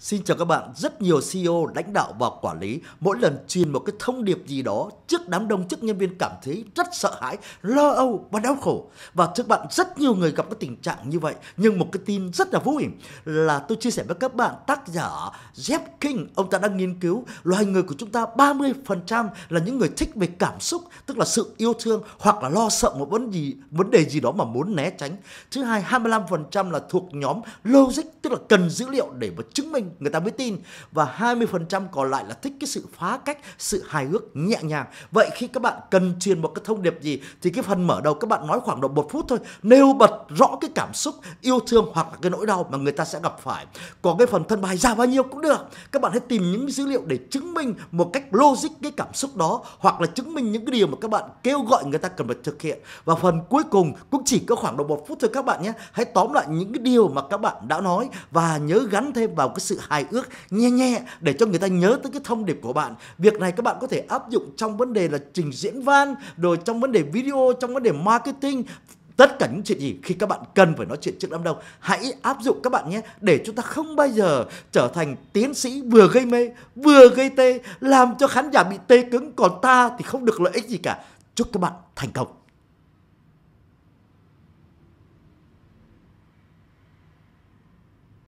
Xin chào các bạn, rất nhiều CEO, lãnh đạo và quản lý mỗi lần truyền một cái thông điệp gì đó trước đám đông, trước nhân viên cảm thấy rất sợ hãi, lo âu và đau khổ. Và trước bạn, rất nhiều người gặp cái tình trạng như vậy. Nhưng một cái tin rất là vui là tôi chia sẻ với các bạn tác giả Jeff King, ông ta đang nghiên cứu loài người của chúng ta 30% là những người thích về cảm xúc, tức là sự yêu thương hoặc là lo sợ một vấn gì vấn đề gì đó mà muốn né tránh. Thứ hai, 25% là thuộc nhóm logic, tức là cần dữ liệu để mà chứng minh mình người ta mới tin và 20% còn lại là thích cái sự phá cách sự hài hước nhẹ nhàng vậy khi các bạn cần truyền một cái thông điệp gì thì cái phần mở đầu các bạn nói khoảng độ một phút thôi nêu bật rõ cái cảm xúc yêu thương hoặc là cái nỗi đau mà người ta sẽ gặp phải còn cái phần thân bài ra bao nhiêu cũng được các bạn hãy tìm những dữ liệu để chứng minh một cách logic cái cảm xúc đó hoặc là chứng minh những cái điều mà các bạn kêu gọi người ta cần phải thực hiện và phần cuối cùng cũng chỉ có khoảng độ một phút thôi các bạn nhé hãy tóm lại những cái điều mà các bạn đã nói và nhớ gắn thêm vào cái sự sự hài ước nhẹ nhẹ để cho người ta nhớ tới cái thông điệp của bạn việc này các bạn có thể áp dụng trong vấn đề là trình diễn van rồi trong vấn đề video trong vấn đề marketing tất cả những chuyện gì khi các bạn cần phải nói chuyện trước đám đông hãy áp dụng các bạn nhé để chúng ta không bao giờ trở thành tiến sĩ vừa gây mê vừa gây tê làm cho khán giả bị tê cứng còn ta thì không được lợi ích gì cả chúc các bạn thành công